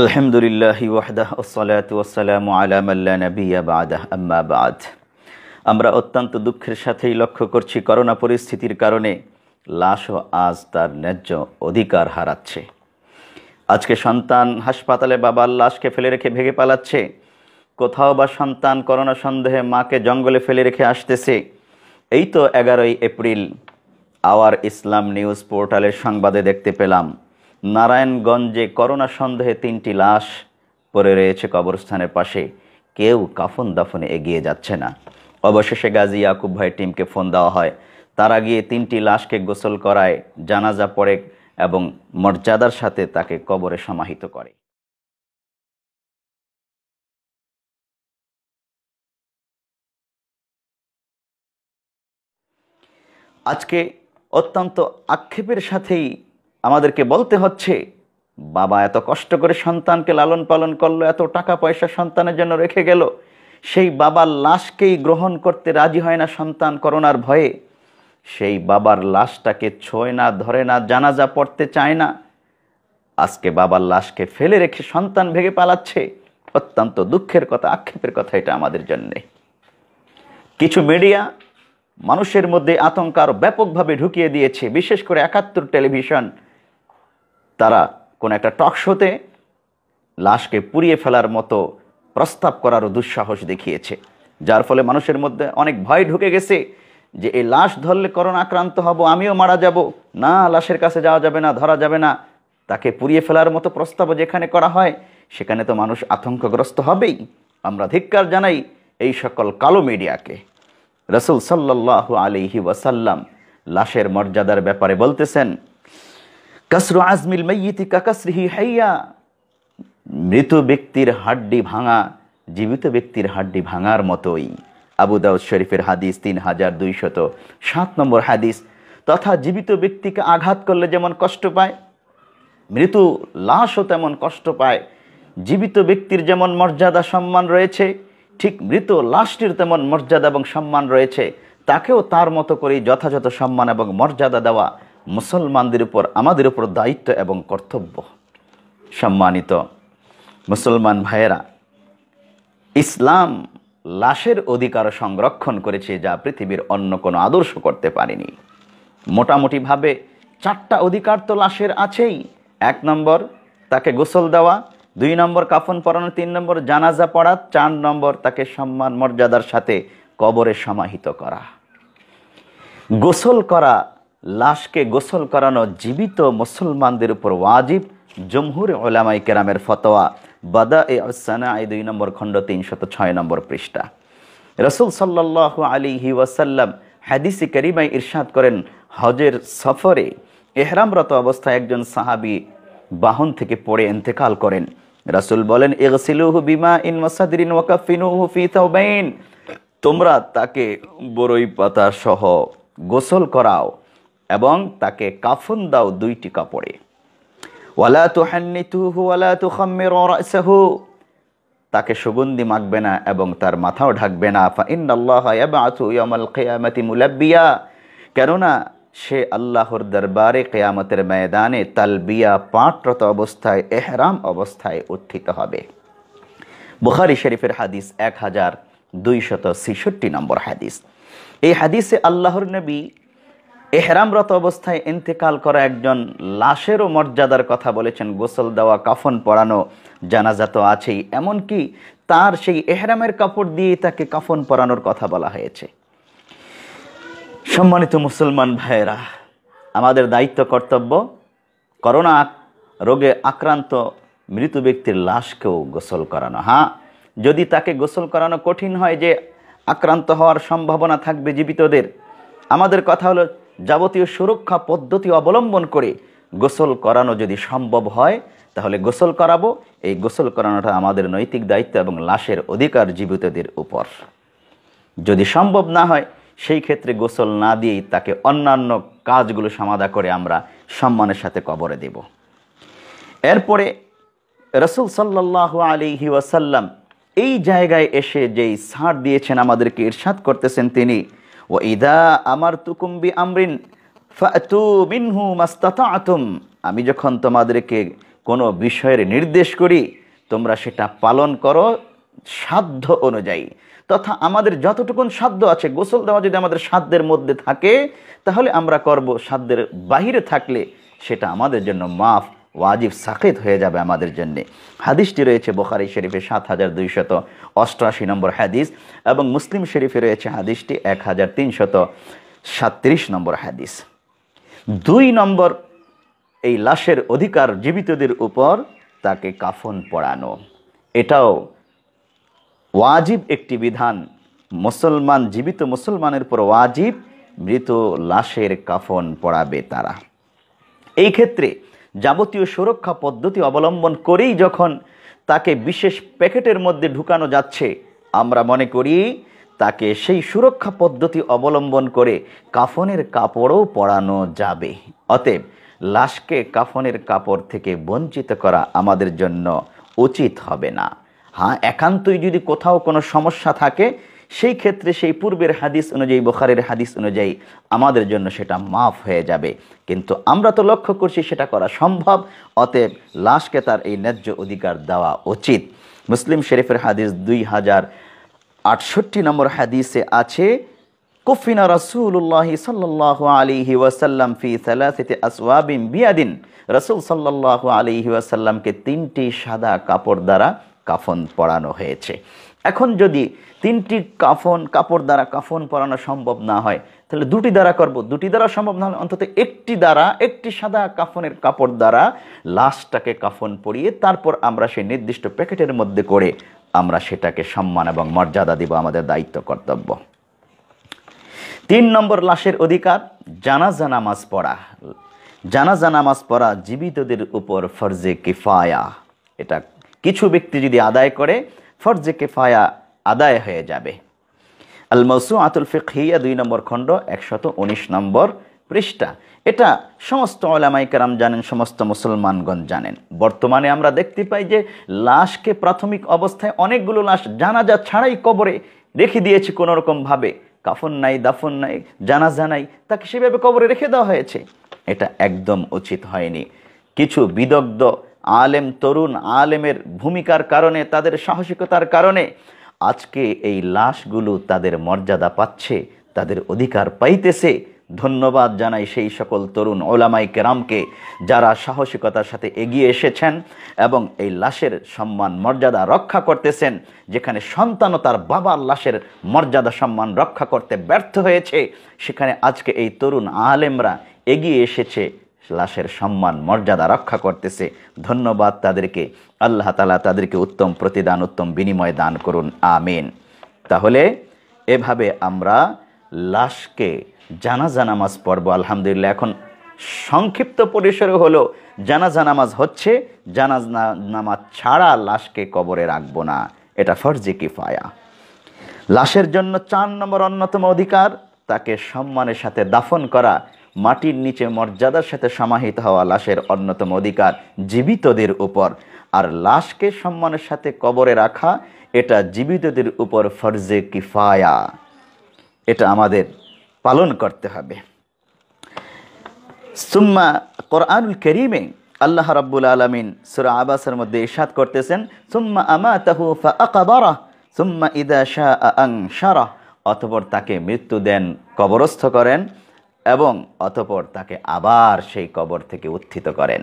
আলহামদুলিল্লাহ ওয়াহদাহ ওসালাত ওসালাম আলামাল্লা নবিয়া বাদাহ আম্মা বাদ আমরা অত্যন্ত দুঃখের সাথেই লক্ষ্য করছি করোনা পরিস্থিতির কারণে লাশও আজ তার ন্যায্য অধিকার হারাচ্ছে আজকে সন্তান হাসপাতালে বাবার লাশকে ফেলে রেখে ভেঙে পালাচ্ছে কোথাও বা সন্তান করোনা সন্দেহে মাকে জঙ্গলে ফেলে রেখে আসতেছে এই তো এগারোই এপ্রিল আওয়ার ইসলাম নিউজ পোর্টালের সংবাদে দেখতে পেলাম নারায়ণগঞ্জে করোনা সন্দেহে তিনটি লাশ পড়ে রয়েছে কবরস্থানের পাশে কেউ কাফন দাফনে এগিয়ে যাচ্ছে না অবশেষে গাজী ইয়াকুব ভাই টিমকে ফোন দেওয়া হয় তারা গিয়ে তিনটি লাশকে গোসল করায় জানাজা পড়ে এবং মর্যাদার সাথে তাকে কবরে সমাহিত করে আজকে অত্যন্ত আক্ষেপের সাথেই আমাদেরকে বলতে হচ্ছে বাবা এত কষ্ট করে সন্তানকে লালন পালন করলো এত টাকা পয়সা সন্তানের জন্য রেখে গেল সেই বাবার লাশকেই গ্রহণ করতে রাজি হয় না সন্তান করোনার ভয়ে সেই বাবার লাশটাকে ছোঁয় না ধরে না জানাজা পড়তে চায় না আজকে বাবার লাশকে ফেলে রেখে সন্তান ভেঙে পালাচ্ছে অত্যন্ত দুঃখের কথা আক্ষেপের কথা এটা আমাদের জন্যে কিছু মিডিয়া মানুষের মধ্যে আতঙ্ক আরও ব্যাপকভাবে ঢুকিয়ে দিয়েছে বিশেষ করে একাত্তর টেলিভিশন তারা কোন একটা টক শোতে লাশকে পুড়িয়ে ফেলার মতো প্রস্তাব করারও দুঃসাহস দেখিয়েছে যার ফলে মানুষের মধ্যে অনেক ভয় ঢুকে গেছে যে এই লাশ ধরলে করোনা আক্রান্ত হব আমিও মারা যাব না লাশের কাছে যাওয়া যাবে না ধরা যাবে না তাকে পুড়িয়ে ফেলার মতো প্রস্তাব যেখানে করা হয় সেখানে তো মানুষ আতঙ্কগ্রস্ত হবেই আমরা ধিক্কার জানাই এই সকল কালো মিডিয়াকে রসুল সাল্লাহ আলিহি ওয়াসাল্লাম লাশের মর্যাদার ব্যাপারে বলতেছেন কাসরু আজমিল মাইয়িতি কাকাসরিহি হাইয়া মৃত ব্যক্তির হাড্ডি ভাঙা জীবিত ব্যক্তির হাড্ডি ভাঙার মতোই আবু দাউদ শরীফের হাদিস তিন হাজার দুইশত সাত নম্বর হাদিস তথা জীবিত ব্যক্তিকে আঘাত করলে যেমন কষ্ট পায় মৃত লাশও তেমন কষ্ট পায় জীবিত ব্যক্তির যেমন মর্যাদা সম্মান রয়েছে ঠিক মৃত লাশটির তেমন মর্যাদা এবং সম্মান রয়েছে তাকেও তার মতো করে যথাযথ সম্মান এবং মর্যাদা দেওয়া মুসলমানদের উপর আমাদের উপর দায়িত্ব এবং কর্তব্য সম্মানিত মুসলমান ভাইয়েরা ইসলাম লাশের অধিকার সংরক্ষণ করেছে যা পৃথিবীর অন্য কোনো আদর্শ করতে পারেনি মোটামুটিভাবে চারটা অধিকার তো লাশের আছেই এক নম্বর তাকে গোসল দেওয়া দুই নম্বর কাফন পরানো তিন নম্বর জানাজা পড়া চার নম্বর তাকে সম্মান মর্যাদার সাথে কবরে সমাহিত করা গোসল করা লাশকে গোসল করানো জীবিত মুসলমানদের উপর ওয়াজিব জমহুর ওলামাই কেরামের ফতোয়া বাদা এ আসানা দুই নম্বর খণ্ড তিনশত ছয় নম্বর পৃষ্ঠা রসুল সাল্লাহ আলিহি ওয়াসাল্লাম হাদিসি করিমাই ইরশাদ করেন হজের সফরে এহরামরত অবস্থায় একজন সাহাবি বাহন থেকে পড়ে এন্তেকাল করেন রাসুল বলেন এগসিলুহু বিমা ইন মাসাদিন ওয়াকাফিনুহু ফি তাওবাইন তোমরা তাকে বরই পাতা সহ গোসল করাও এবং তাকে কাফন দাও দুইটি কাপড়ে ওয়ালা তু হ্যান্নিতুহু ওয়ালা তু খাম্মের তাকে সুগন্ধি মাখবে না এবং তার মাথাও ঢাকবে না ফা ইন আল্লাহ ইয়াউমাল কিয়ামাতি মুলাব্বিয়া কেননা সে আল্লাহর দরবারে কেয়ামতের ময়দানে তালবিয়া পাঁটরত অবস্থায় এহরাম অবস্থায় উত্থিত হবে বুখারি শরীফের হাদিস এক হাজার দুইশত ছেষট্টি নম্বর হাদিস এই হাদিসে আল্লাহর নবী এহরামরত অবস্থায় ইন্তেকাল করা একজন লাশেরও মর্যাদার কথা বলেছেন গোসল দেওয়া কাফন পরানো জানাজাত আছেই এমনকি তার সেই এহরামের কাপড় দিয়ে তাকে কাফন পরানোর কথা বলা হয়েছে সম্মানিত মুসলমান ভাইয়েরা আমাদের দায়িত্ব কর্তব্য করোনা রোগে আক্রান্ত মৃত ব্যক্তির লাশকেও গোসল করানো হ্যাঁ যদি তাকে গোসল করানো কঠিন হয় যে আক্রান্ত হওয়ার সম্ভাবনা থাকবে জীবিতদের আমাদের কথা হলো যাবতীয় সুরক্ষা পদ্ধতি অবলম্বন করে গোসল করানো যদি সম্ভব হয় তাহলে গোসল করাবো এই গোসল করানোটা আমাদের নৈতিক দায়িত্ব এবং লাশের অধিকার জীবিতদের উপর যদি সম্ভব না হয় সেই ক্ষেত্রে গোসল না দিয়েই তাকে অন্যান্য কাজগুলো সমাধা করে আমরা সম্মানের সাথে কবরে দেব এরপরে রসুল সাল্লাহ আলিহি হিওয়াসাল্লাম এই জায়গায় এসে যেই ছাড় দিয়েছেন আমাদেরকে ইরশাদ করতেছেন তিনি ও ইদা আমার তুকুম্বি আমরিন মিনহু মাস্তাত আমি যখন তোমাদেরকে কোনো বিষয়ের নির্দেশ করি তোমরা সেটা পালন করো সাধ্য অনুযায়ী তথা আমাদের যতটুকুন সাধ্য আছে গোসল দেওয়া যদি আমাদের সাধ্যের মধ্যে থাকে তাহলে আমরা করব সাধ্যের বাহিরে থাকলে সেটা আমাদের জন্য মাফ ওয়াজিব সাকিত হয়ে যাবে আমাদের জন্যে হাদিসটি রয়েছে বোখারি শরীফে সাত হাজার দুইশত অষ্টআশি নম্বর হাদিস এবং মুসলিম শরীফে রয়েছে হাদিসটি এক হাজার তিনশত সাত্রিশ নম্বর হাদিস দুই নম্বর এই লাশের অধিকার জীবিতদের উপর তাকে কাফন পড়ানো এটাও ওয়াজিব একটি বিধান মুসলমান জীবিত মুসলমানের উপর ওয়াজিব মৃত লাশের কাফন পড়াবে তারা এই ক্ষেত্রে যাবতীয় সুরক্ষা পদ্ধতি অবলম্বন করেই যখন তাকে বিশেষ প্যাকেটের মধ্যে ঢুকানো যাচ্ছে আমরা মনে করি তাকে সেই সুরক্ষা পদ্ধতি অবলম্বন করে কাফনের কাপড়ও পরানো যাবে অতএব লাশকে কাফনের কাপড় থেকে বঞ্চিত করা আমাদের জন্য উচিত হবে না হ্যাঁ একান্তই যদি কোথাও কোনো সমস্যা থাকে সেই ক্ষেত্রে সেই পূর্বের হাদিস অনুযায়ী বোখারের হাদিস অনুযায়ী আমাদের জন্য সেটা মাফ হয়ে যাবে কিন্তু আমরা তো লক্ষ্য করছি সেটা করা সম্ভব অতএব লাশকে তার এই ন্যায্য অধিকার দেওয়া উচিত মুসলিম শরীফের হাদিস দুই হাজার আটষট্টি নম্বর হাদিসে আছে কুফিনা রসুল্লাহ সাল্লাহ আলিহি ওয়াসাল্লাম ফি সালাসিতে আসওয়াবিম বিয়াদিন রসুল সাল্লাহ আলিহি ওয়াসাল্লামকে তিনটি সাদা কাপড় দ্বারা কাফন পরানো হয়েছে এখন যদি তিনটি কাফন কাপড় দ্বারা কাফন পরানো সম্ভব না হয় তাহলে দুটি দ্বারা করব দুটি দ্বারা সম্ভব না হলে অন্তত একটি দ্বারা একটি সাদা কাফনের কাপড় দ্বারা লাশটাকে কাফন পরিয়ে তারপর আমরা সেই নির্দিষ্ট প্যাকেটের মধ্যে করে আমরা সেটাকে সম্মান এবং মর্যাদা দিব আমাদের দায়িত্ব কর্তব্য তিন নম্বর লাশের অধিকার জানাজা নামাজ পড়া জানাজা নামাজ পড়া জীবিতদের উপর ফরজে কিফায়া এটা কিছু ব্যক্তি যদি আদায় করে ফরজে কেফায়া আদায় হয়ে যাবে আল মৌসু আতুল ফিকহিয়া দুই নম্বর খণ্ড একশত উনিশ নম্বর পৃষ্ঠা এটা সমস্ত ওলামাইকারাম জানেন সমস্ত মুসলমানগণ জানেন বর্তমানে আমরা দেখতে পাই যে লাশকে প্রাথমিক অবস্থায় অনেকগুলো লাশ জানাজা ছাড়াই কবরে রেখে দিয়েছে কোনোরকমভাবে কাফন নাই দাফন নাই জানাজা নাই তাকে সেভাবে কবরে রেখে দেওয়া হয়েছে এটা একদম উচিত হয়নি কিছু বিদগ্ধ আলেম তরুণ আলেমের ভূমিকার কারণে তাদের সাহসিকতার কারণে আজকে এই লাশগুলো তাদের মর্যাদা পাচ্ছে তাদের অধিকার পাইতেছে ধন্যবাদ জানাই সেই সকল তরুণ ওলামাই কেরামকে যারা সাহসিকতার সাথে এগিয়ে এসেছেন এবং এই লাশের সম্মান মর্যাদা রক্ষা করতেছেন যেখানে সন্তানও তার বাবার লাশের মর্যাদা সম্মান রক্ষা করতে ব্যর্থ হয়েছে সেখানে আজকে এই তরুণ আলেমরা এগিয়ে এসেছে লাশের সম্মান মর্যাদা রক্ষা করতেছে ধন্যবাদ তাদেরকে আল্লাহ তালা তাদেরকে উত্তম প্রতিদান উত্তম বিনিময় দান করুন আমিন তাহলে এভাবে আমরা লাশকে জানাজা নামাজ পড়ব আলহামদুলিল্লাহ এখন সংক্ষিপ্ত পরিসরে হলো জানাজা নামাজ হচ্ছে জানা নামাজ ছাড়া লাশকে কবরে রাখবো না এটা ফরজি কিফায়া লাশের জন্য চার নম্বর অন্যতম অধিকার তাকে সম্মানের সাথে দাফন করা মাটির নিচে মর্যাদার সাথে সমাহিত হওয়া লাশের অন্যতম অধিকার জীবিতদের উপর আর লাশকে সম্মানের সাথে কবরে রাখা এটা জীবিতদের উপর ফর্জে কিফায়া এটা আমাদের পালন করতে হবে সুম্মা কোরআনুল করিমে আল্লাহ রাব্বুল আলমিন সুরা আবাসের মধ্যে ইসাদ করতেছেন সুম্মা আমা তাহু আকাবারা সুম্মা ইদা শাহ আং সারা অতপর তাকে মৃত্যু দেন কবরস্থ করেন এবং অতপর তাকে আবার সেই কবর থেকে উত্থিত করেন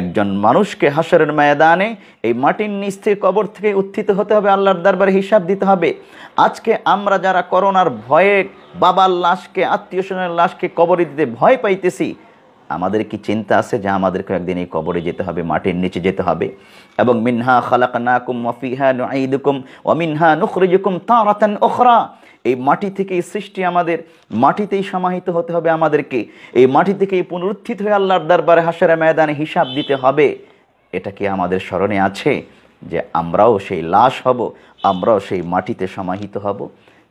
একজন মানুষকে হাসরের ময়দানে এই মাটির নিচ থেকে কবর থেকে উত্থিত হতে হবে আল্লাহর দরবারে হিসাব দিতে হবে আজকে আমরা যারা করোনার ভয়ে বাবার লাশকে আত্মীয় স্বজনের লাশকে কবরে দিতে ভয় পাইতেছি আমাদের কি চিন্তা আছে যে আমাদেরকে একদিন এই কবরে যেতে হবে মাটির নিচে যেতে হবে এবং মিনহা খালাকানাকুম ওয়ফিহা নুঈদুকুম ওয়া মিনহা নুখরিজুকুম তাঁরা ওখরা এই মাটি থেকেই সৃষ্টি আমাদের মাটিতেই সমাহিত হতে হবে আমাদেরকে এই মাটি থেকেই পুনরুত্থিত হয়ে আল্লাহর দরবারে হাসারা ময়দানে হিসাব দিতে হবে এটা কি আমাদের স্মরণে আছে যে আমরাও সেই লাশ হব আমরাও সেই মাটিতে সমাহিত হব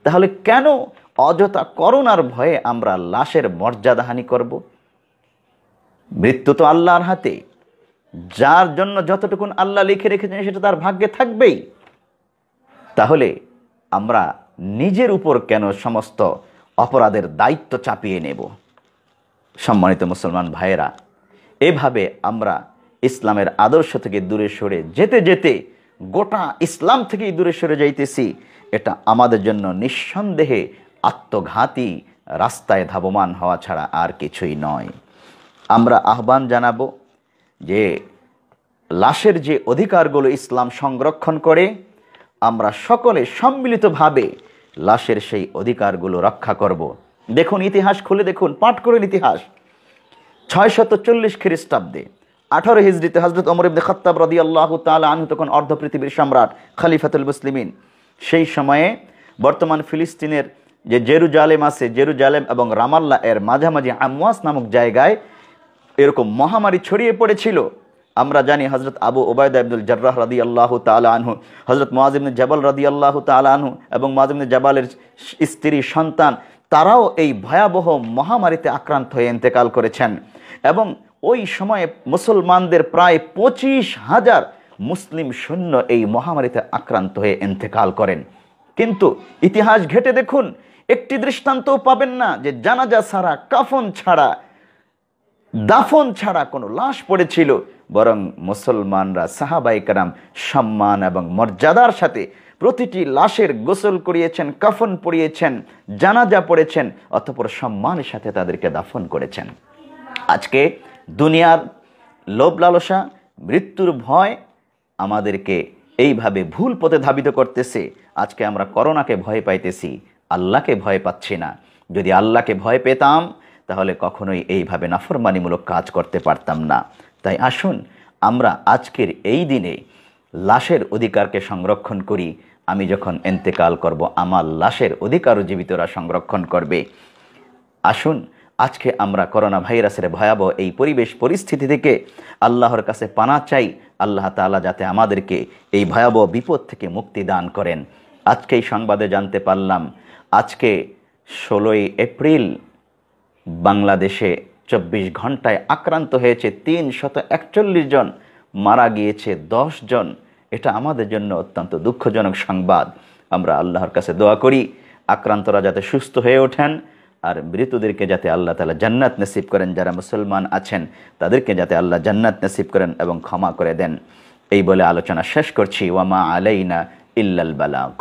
তাহলে কেন অযথা করোনার ভয়ে আমরা লাশের মর্যাদাহানি করব মৃত্যু তো আল্লাহর হাতে যার জন্য যতটুকুন আল্লাহ লিখে রেখেছেন সেটা তার ভাগ্যে থাকবেই তাহলে আমরা নিজের উপর কেন সমস্ত অপরাধের দায়িত্ব চাপিয়ে নেব সম্মানিত মুসলমান ভাইয়েরা এভাবে আমরা ইসলামের আদর্শ থেকে দূরে সরে যেতে যেতে গোটা ইসলাম থেকেই দূরে সরে যাইতেছি এটা আমাদের জন্য নিঃসন্দেহে আত্মঘাতী রাস্তায় ধাবমান হওয়া ছাড়া আর কিছুই নয় আমরা আহ্বান জানাবো যে লাশের যে অধিকারগুলো ইসলাম সংরক্ষণ করে আমরা সকলে সম্মিলিতভাবে লাশের সেই অধিকারগুলো রক্ষা করব। দেখুন ইতিহাস খুলে দেখুন পাঠ করুন ইতিহাস ছয় শত চল্লিশ খ্রিস্টাব্দে আঠারো হিজড়িতে হজরত অমর ইবনে খত্তাব রদি আল্লাহ তালা আহ তখন অর্ধ পৃথিবীর সম্রাট খালিফাতুল মুসলিমিন সেই সময়ে বর্তমান ফিলিস্তিনের যে জেরুজালেম আছে জেরুজালেম এবং রামাল্লা এর মাঝামাঝি আমওয়াস নামক জায়গায় এরকম মহামারী ছড়িয়ে পড়েছিল আমরা জানি হজরত আবু ওবায়দা আব্দুল জর্রাহ রাদি আল্লাহ তালা আনহু হজরত মোয়াজিবনে জবাল রাদি আল্লাহ তালা আনহু এবং মোয়াজিবনে জবালের স্ত্রী সন্তান তারাও এই ভয়াবহ মহামারীতে আক্রান্ত হয়ে ইন্তেকাল করেছেন এবং ওই সময়ে মুসলমানদের প্রায় পঁচিশ হাজার মুসলিম সৈন্য এই মহামারীতে আক্রান্ত হয়ে ইন্তেকাল করেন কিন্তু ইতিহাস ঘেটে দেখুন একটি দৃষ্টান্তও পাবেন না যে জানাজা সারা কাফন ছাড়া দাফন ছাড়া কোনো লাশ পড়েছিল বরং মুসলমানরা সাহাবাইকারাম সম্মান এবং মর্যাদার সাথে প্রতিটি লাশের গোসল করিয়েছেন কাফন পড়িয়েছেন জানাজা পড়েছেন অতপর সম্মানের সাথে তাদেরকে দাফন করেছেন আজকে দুনিয়ার লোভ লালসা মৃত্যুর ভয় আমাদেরকে এইভাবে ভুল পথে ধাবিত করতেছে আজকে আমরা করোনাকে ভয় পাইতেছি আল্লাহকে ভয় পাচ্ছি না যদি আল্লাহকে ভয় পেতাম তাহলে কখনোই এইভাবে নাফরমানিমূলক কাজ করতে পারতাম না তাই আসুন আমরা আজকের এই দিনে লাশের অধিকারকে সংরক্ষণ করি আমি যখন এন্তেকাল করব আমার লাশের অধিকারও জীবিতরা সংরক্ষণ করবে আসুন আজকে আমরা করোনা ভাইরাসের ভয়াবহ এই পরিবেশ পরিস্থিতি থেকে আল্লাহর কাছে পানা চাই আল্লাহ তালা যাতে আমাদেরকে এই ভয়াবহ বিপদ থেকে মুক্তি দান করেন আজকে এই সংবাদে জানতে পারলাম আজকে ষোলোই এপ্রিল বাংলাদেশে চব্বিশ ঘন্টায় আক্রান্ত হয়েছে তিন শত একচল্লিশ জন মারা গিয়েছে দশ জন এটা আমাদের জন্য অত্যন্ত দুঃখজনক সংবাদ আমরা আল্লাহর কাছে দোয়া করি আক্রান্তরা যাতে সুস্থ হয়ে ওঠেন আর মৃতদেরকে যাতে আল্লাহ তালা জান্নাত নসিব করেন যারা মুসলমান আছেন তাদেরকে যাতে আল্লাহ জান্নাত নসিব করেন এবং ক্ষমা করে দেন এই বলে আলোচনা শেষ করছি ওয়ামা আলাইনা ইল্লাল বালাঘ